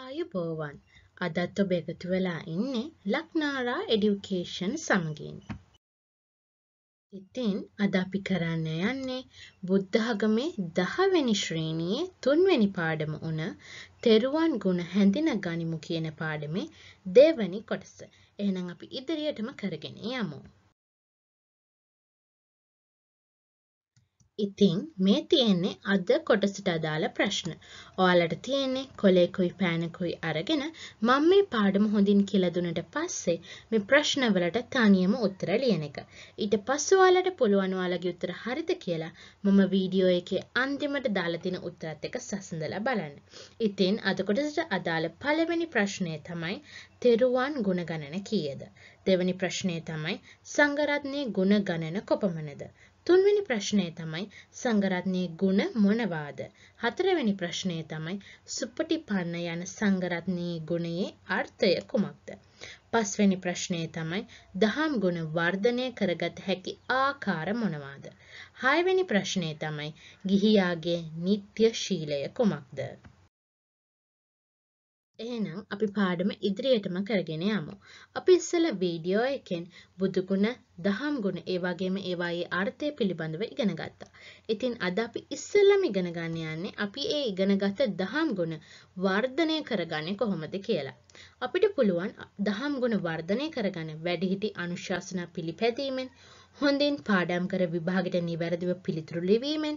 ආයුබෝවන් අදත් ඔබ එකතු වෙලා ඉන්නේ ලක්නාරා එඩියුකේෂන් සමගින්. ඉතින් අද අපි කරන්න යන්නේ බුද්ධහගමේ දහවැනි ශ්‍රේණියේ තුන්වැනි පාඩම වුණ තෙරුවන් ගුණ හැඳින ගනිමු කියන පාඩමේ දෙවැනි කොටස. එහෙනම් අපි ඉදිරියටම කරගෙන යමු. ඉතින් මේ තියෙන්නේ අද කොටසට අදාළ ප්‍රශ්න. ඔයාලට තියෙන්නේ කොලේකුයි පෑනකුයි අරගෙන මම මේ පාඩම හොඳින් කියලා දුන්නට පස්සේ මේ ප්‍රශ්නවලට තනියම උත්තර ලියන එක. ඊට පස්සේ ඔයාලට පුළුවන් ඔයාලගේ උත්තර හරිද කියලා මම වීඩියෝ එකේ අන්තිමට දාලා තියෙන උත්තරත් එක්ක සසඳලා බලන්න. ඉතින් අද කොටසට අදාළ පළවෙනි ප්‍රශ්නය තමයි තෙරුවන් ගුණගණන කීයද? දෙවැනි ප්‍රශ්නය තමයි සංගරත්නයේ ගුණගණන කොපමණද? තුන්වෙනි ප්‍රශ්නය තමයි සංගරත්නයේ ගුණ මොනවාද? හතරවෙනි ප්‍රශ්නය තමයි සුපටිපන්න යන සංගරත්නයේ ගුණයේ අර්ථය කුමක්ද? පස්වෙනි ප්‍රශ්නය තමයි දහම් ගුණ වර්ධනය කරගත හැකි ආකාර මොනවාද? හයවෙනි ප්‍රශ්නය තමයි ගිහියාගේ නিত্য ශීලය කුමක්ද? එහෙනම් අපි පාඩම ඉදිරියටම කරගෙන යමු. අපි ඉස්සෙල්ල වීඩියෝ එකෙන් බුදුගුණ, දහම් ගුණ, ඒ වගේම ඒවායේ අර්ථය පිළිබඳව ඉගෙන ගත්තා. ඉතින් අද අපි ඉස්සෙල්ලම ඉගෙන ගන්න යන්නේ අපි ඒ ඉගෙනගත් දහම් ගුණ වර්ධනය කරගන්නේ කොහොමද කියලා. අපිට පුළුවන් දහම් ගුණ වර්ධනය කරගන්න වැඩිහිටි අනුශාසනා පිළිපැදීමෙන් හොඳින් පාඩම් කර විභාගයට නිවැරදිව පිළිතුරු ලිවීමෙන්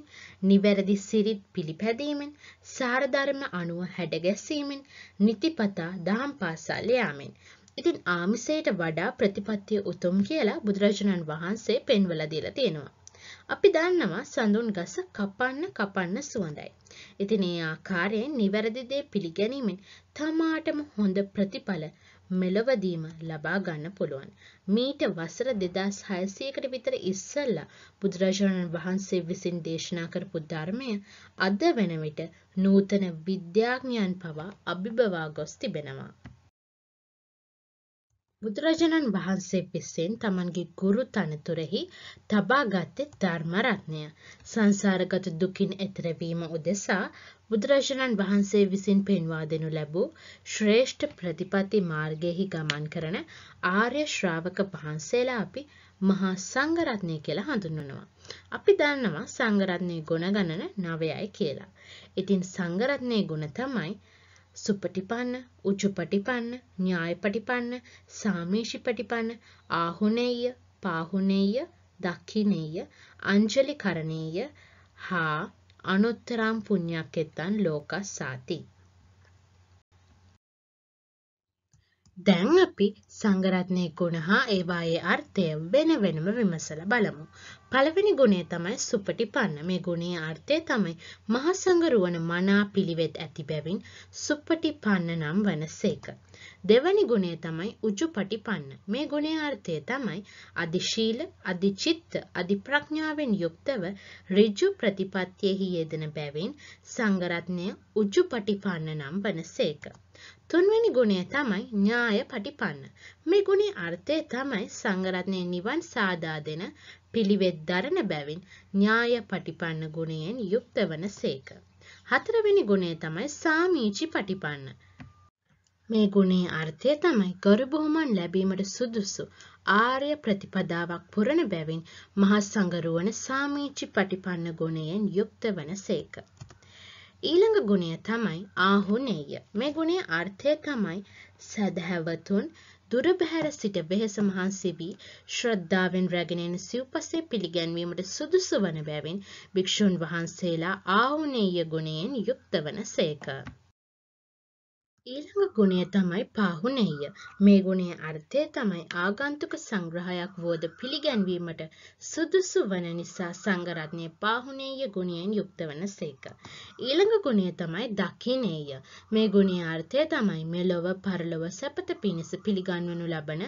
නිවැරදි සිරිත් පිළිපැදීමෙන් සාරධර්ම අනුව හැඩගැසීමෙන් නිතිපතා දහම් පාසල් යාමෙන් ඉතින් ආමිසයට වඩා ප්‍රතිපත්තිය උතුම් කියලා බුදුරජාණන් වහන්සේ පෙන්වලා දීලා තියෙනවා. අපි දන්නවා සඳුන් ගස කපන්න කපන්න සුවඳයි. ඉතින් ඒ ආකාරයෙන් නිවැරදි දේ පිළිගැනීමෙන් තමාටම හොඳ ප්‍රතිඵල මෙලොවදීම ලබා ගන්න පුළුවන්. මීට වසර 2600කට විතර ඉස්සෙල්ලා බුදුරජාණන් වහන්සේ විසින් දේශනා කරපු ධර්මය අද වෙන විට නූතන විද්‍යාඥයන් පවා අභිබවා ගොස් තිබෙනවා. බුදුරජාණන් වහන්සේ පිස්සෙන් තමන්ගේ ගුරු තනතුරෙහි තබා ගත්තේ ධර්මරත්නය. සංසාරගත දුකින් එතරවීම උදෙසා බුදුරජාණන් වහන්සේ විසින් පෙන්වා දෙනු ලැබූ ශ්‍රේෂ්ඨ ප්‍රතිපatti මාර්ගයෙහි ගමන් කරන ආර්ය ශ්‍රාවක වහන්සේලා අපි මහා සංඝරත්නය කියලා හඳුන්වනවා. අපි දන්නවා සංඝරත්නයේ ගුණ ගණන 9යි කියලා. ඉතින් සංඝරත්නයේ ගුණ තමයි සුපටිපන්න උජුපටිපන්න ඥායපටිපන්න සාමීෂිපටිපන්න ආහුනේය පාහුනේය දක්ඛිනේය අංජලි කරණේය හා අනුත්තරම් පුඤ්ඤක්කෙත්තන් ලෝකස්සාති දැන් අපි සංගරත්නය ගුණ හා ඒවායේ අර්ථය වෙන වෙනම විමසල බලමු. පළවෙනි ගුණේ තමයි සුපටි පන්න මේ ගුණේ අර්ථය තමයි මහසඟරුවන මනා පිළිවෙත් ඇති බැවින් සුප්පටි පන්න නම් වන සේක. දෙවැනි ගුණය තමයි උජුපටිපන්න. මේ ගුණේ අර්ථය තමයි අධිශීල, අධිචිත්ත, අධිප්‍රඥාවෙන් යුක්තව ඍජු ප්‍රතිපත්තියෙහි යෙදෙන බැවින් සංඝරත්නය උජුපටිපන්න නම් වනසේක. තුන්වැනි ගුණය තමයි ඥාය පටිපන්න. මේ ගුණේ අර්ථය තමයි සංඝරත්නය නිවන් සාදා දෙන පිළිවෙත් දරන බැවින් ඥාය පටිපන්න ගුණයෙන් යුක්ත වනසේක. හතරවෙනි ගුණය තමයි සාමීචි පටිපන්න. මේ ගුණේ අර්ථය තමයි ගරු බුහුමන් ලැබීමට සුදුසු ආර්ය ප්‍රතිපදාවක් පුරණ බැවින් මහා සංගරුවන සාමීචි පටිපන්න ගුණයෙන් යුක්ත වන සේක. ඊළඟ ගුණය තමයි ආහුනේය. මේ ගුණේ අර්ථය තමයි සැදැහැවතුන් දුරබැහැර සිට වෙහෙස මහන්සි වී ශ්‍රද්ධාවෙන් රැගෙන එන සිව්පසේ පිළිගැන්වීමට සුදුසු වන බැවින් භික්ෂුන් වහන්සේලා ආහුනේය ගුණයෙන් යුක්ත වන සේක. ඊළඟ ගුණය තමයි පාහුනේය. මේ ගුණයේ අර්ථය තමයි ආගන්තුක සංග්‍රහයක් වුවද පිළිගැන්වීමට සුදුසු වන නිසා සංඝරත්නය පාහුනේය ගුණයෙන් යුක්ත වන සේක. ඊළඟ ගුණය තමයි දකිනේය. මේ ගුණයේ අර්ථය තමයි මෙලොව පරලොව සැපත පිණිස පිළිගන්වනු ලබන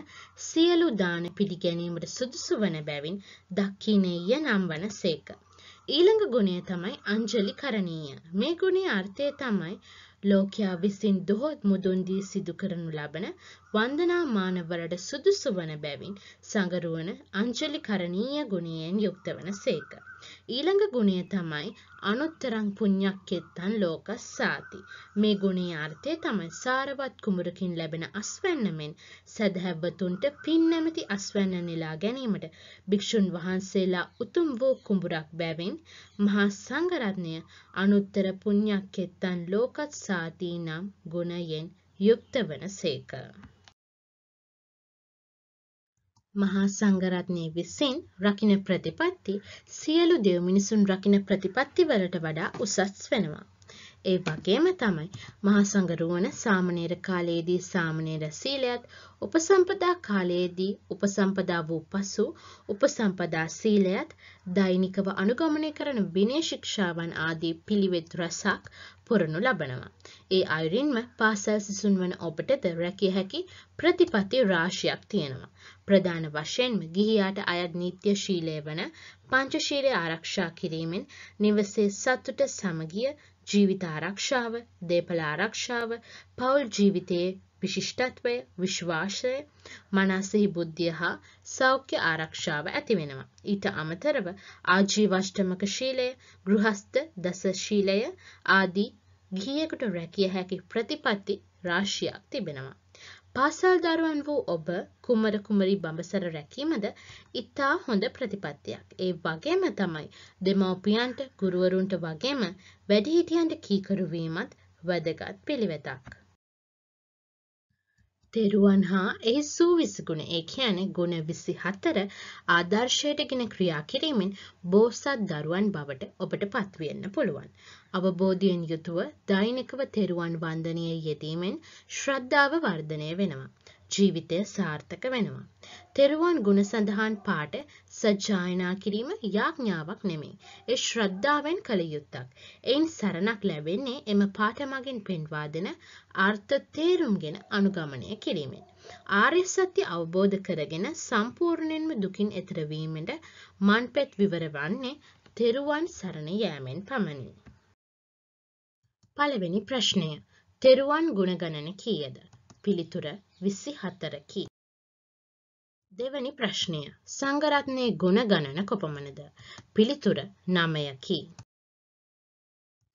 සියලු දාන පිළිගැනීමට සුදුසු වන බැවින් දකිනේය නම් වන සේක. ඊළඟ ගුණය තමයි අංජලි කරණීය. මේ ගුණයේ අර්ථය තමයි ලෝකයා විසින් දොහොත් මුදුන්දී සිදු කරනු ලබන වන්දනාමානවලට සුදුසු වන බැවින් සඟරුවන අංජලිකරණීය ගුණයෙන් යුක්ත වන සේක. ඊළඟ ගුණය තමයි අනුත්තරං පුඤ්ඤක්කෙත්තං ලෝකස්සාති. මේ ගුණයේ අර්ථය තමයි සාරවත් කුඹරකින් ලැබෙන අස්වැන්න මෙන් සදහැබ්බතුන්ට පින් නැමැති අස්වැන්න නෙලා ගැනීමට භික්ෂුන් වහන්සේලා උතුම් වූ කුඹරක් බැවින් මහා සංඝරත්නය අනුත්තර පුඤ්ඤක්කෙත්තං ලෝකස්සාති නම් ගුණයෙන් යුක්ත වන සේක. මහා සංඝරත්නය විසින් රකින ප්‍රතිපත්ති සියලු දෙව් මිනිසුන් රකින ප්‍රතිපත්තිවලට වඩා උසස් වෙනවා. ඒ වගේම තමයි මහසඟ රුවන සාමණේර කාලයේදී සාමණේර සීලයත් උපසම්පදා කාලයේදී උපසම්පදා වූ පසු උපසම්පදා සීලයත් දෛනිකව අනුගමනය කරන විනය ශික්ෂාවන් ආදී පිළිවෙත් රසක් පුරනු ලබනවා. ඒ අයුරින්ම පාසල් සිසුන් වන ඔබටද රැකිය හැකි ප්‍රතිපති රාශියක් තියෙනවා. ප්‍රධාන වශයෙන්ම ගිහියාට අයත් නිත්‍ය ශීලය වන පංචශීලය ආරක්ෂා කිරීමෙන් නිවසේ සතුට සමගිය ජීවිත ආරක්ෂාව, දේපල ආරක්ෂාව, පවුල් ජීවිතයේ විශිෂ්ටත්වය, විශ්වාසය, මනසෙහි බුද්ධිය හා සෞඛ්‍ය ආරක්ෂාව ඇති වෙනවා. ඊට අමතරව ආජීවශ්ඨමක ශීලය, ගෘහස්ත දස ශීලය ආදී ගිහියෙකුට රැකිය හැකි ප්‍රතිපatti රාශියක් තිබෙනවා. පාසල්දරුවන් වූ ඔබ කුමර කුමරි බඹසර රැකීමද ඉතා හොඳ ප්‍රතිපත්තියක්. ඒ වගේම තමයි දෙමව්පියන්ට ගුරුවරුන්ට වගේම වැඩිහිටියන්ට කීකරුවීමත් වැදගත් පිළිවෙතක්. තෙරුවන් හා එහි සූවිසිගුණ ඒ කියන ගුණ විසි හත්තර ආදර්ශයට ගෙන ක්‍රියා කිරීමෙන් බෝසත් දරුවන් බවට ඔබට පත්වෙන්න පුළුවන්. අවබෝධයෙන් යුතුව දෛනිකව තෙරුවන් වන්දනය යෙදීමෙන් ශ්‍රද්ධාව වර්ධනය වෙනවා. ජීවිතය සාර්ථක වෙනවා. තෙරුවන් ගුණ සඳහන් පාට සජ්ජායනා කිරීම යාඥාවක් නෙමේ. ඒ ශ්‍රද්ධාවෙන් කළ යුත්තක්. එයින් සරණක් ලැබෙන්නේ එම පාට මගින් පෙන්වා දෙන අර්ථ තේරුම්ගෙන අනුගමනය කිරීමෙන්. ආර්ය සත්‍ය අවබෝධ කරගෙන සම්පූර්ණයෙන්ම දුකින් එතර වීමට මන්පෙත් විවර වන්නේ තෙරුවන් සරණ යෑමෙන් පමණි. පළවෙනි ප්‍රශ්නය. තෙරුවන් ගුණගණන කීයද? පිළිතුර 24කි. දෙවැනි ප්‍රශ්නය. සංඝරත්නයේ ගුණගණන කොපමණද? පිළිතුර 9කි.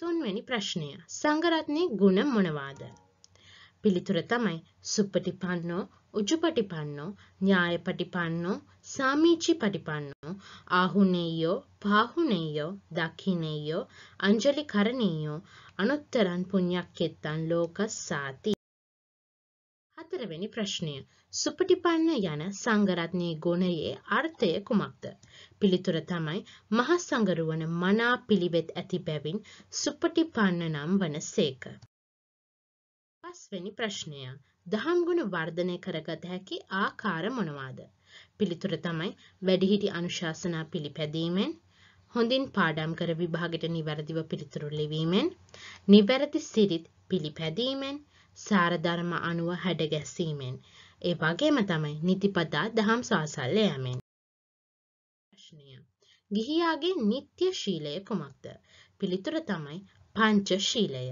තුන්වැනි ප්‍රශ්නය. සංඝරත්නයේ ගුණ මොනවාද? පිළිතුර තමයි සුප්පටිපන්නෝ උජුපටිපන්නෝ ඥායපටිපන්නෝ සාමීචි පටිපන්නෝ ආහුනේයෝ පාහුනේයෝ දක්ඛිනේයෝ අංජලි කරණීයෝ අනුත්තරන් පුඤ්ඤක්කෙත්තන් ලෝකස්සාති හතරවෙනි ප්‍රශ්නය සුපටිපන්න යන සංගරත්නයේ ගුණයේ අර්ථය කුමක්ද? පිළිතුර තමයි මහ සංගරුවන මනා පිළිවෙත් ඇති බැවින් සුපටිපන්න නම් වනසේක. පස්වෙනි ප්‍රශ්නය දහම් ගුණ වර්ධනය කරගත හැකි ආකාර මොනවාද? පිළිතුර තමයි වැඩිහිටි අනුශාසනා පිළිපැදීමෙන් හොඳින් පාඩම් කර විභාගයට නිවැරදිව පිළිතුරු ලිවීමෙන් නිවැරදි සිරිත් පිළිපැදීමෙන් සාරධර්ම අනුව හැඩගැසීමෙන් ඒ වගේම තමයි නිතිපතා දහම් සාසල්ල යෑමෙන් ප්‍රශ්නය ගිහියාගේ නිත්‍ය ශීලය කුමක්ද පිළිතුර තමයි පංච ශීලය